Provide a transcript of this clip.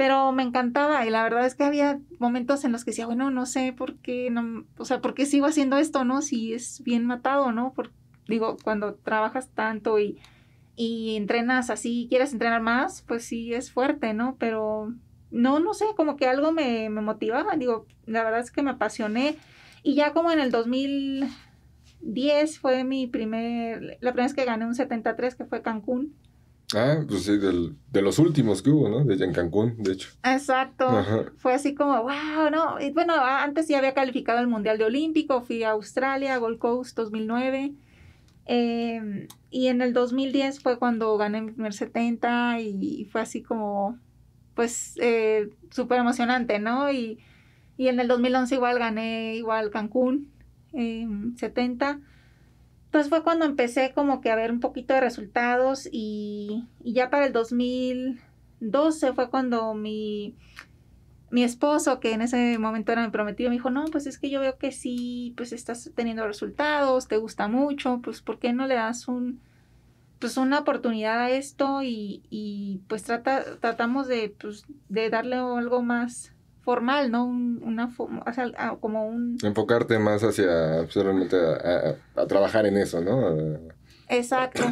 pero me encantaba y la verdad es que había momentos en los que decía, bueno, no sé por qué, no, o sea, ¿por qué sigo haciendo esto, no? Si es bien matado, ¿no? digo, cuando trabajas tanto y, y entrenas así, y quieres entrenar más, pues sí es fuerte, ¿no? Pero no, no sé, como que algo me, me motivaba, digo, la verdad es que me apasioné y ya como en el 2010 fue mi primer, la primera vez que gané un 73 que fue Cancún Ah, pues sí, del, de los últimos que hubo, ¿no? De, en Cancún, de hecho. Exacto. Fue así como, wow, ¿no? Y bueno, ah, antes ya había calificado al Mundial de Olímpico, fui a Australia, Gold Coast 2009. Em, y en el 2010 fue cuando gané mi primer 70 y fue así como, pues, eh, súper emocionante, ¿no? Y, y, en el 2011 igual gané igual Cancún eh, em, 70. Entonces pues, fue cuando empecé como que a ver un poquito de resultados y, y ya para el 2012 fue cuando mi, mi esposo, que en ese momento era mi prometido, me dijo, no, pues es que yo veo que sí, pues estás teniendo resultados, te gusta mucho, pues ¿por qué no le das un, pues una oportunidad a esto y, y pues trata, tratamos de, pues, de darle algo más, formal, ¿no? una, o sea, ah, como un... Enfocarte más hacia, pues, absolutamente, a, trabajar en eso, ¿no? Exacto.